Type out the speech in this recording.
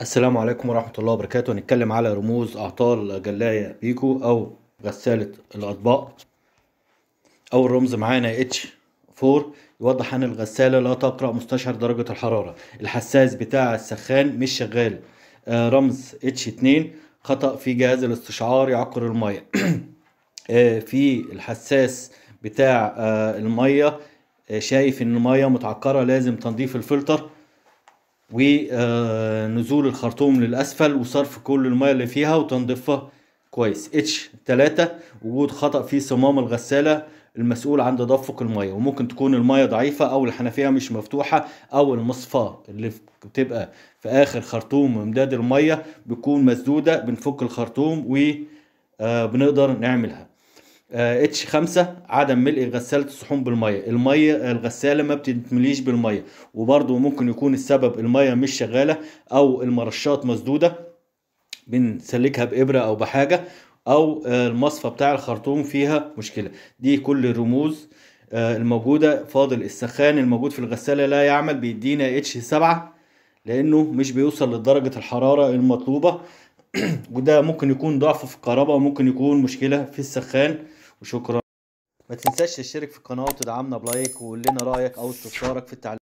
السلام عليكم ورحمة الله وبركاته هنتكلم على رموز أعطال جلاية بيكو أو غسالة الأطباق أول رمز معانا اتش 4 يوضح أن الغسالة لا تقرأ مستشعر درجة الحرارة الحساس بتاع السخان مش شغال آه، رمز اتش 2 خطأ في جهاز الاستشعار يعكر المية آه، في الحساس بتاع آه، المية شايف ان المية متعكرة لازم تنظيف الفلتر ونزول الخرطوم للأسفل وصرف كل المية اللي فيها وتنظيفها كويس اتش 3 وجود خطأ في صمام الغسالة المسؤول عن تدفق المية وممكن تكون المية ضعيفة أو الحنفية مش مفتوحة أو المصفاة اللي بتبقى في آخر خرطوم امداد المية بتكون مسدودة بنفك الخرطوم وبنقدر آه، نعملها اتش آه، 5 عدم ملء غسالة الصحون بالمية المية آه، الغسالة ما بتتمليش بالمية وبرضو ممكن يكون السبب المية مش شغالة او المرشات مسدودة بنسلكها بإبرة او بحاجة او آه، المصفى بتاع الخرطوم فيها مشكلة دي كل الرموز الموجودة فاضل السخان الموجود في الغسالة لا يعمل بيدينا اتش 7 لانه مش بيوصل لدرجة الحرارة المطلوبة وده ممكن يكون ضعف في الكهرباء وممكن يكون مشكلة في السخان وشكرا ما تنساش تشترك في القناه وتدعمنا بلايك وقول لنا رايك او استفسارك في التعليقات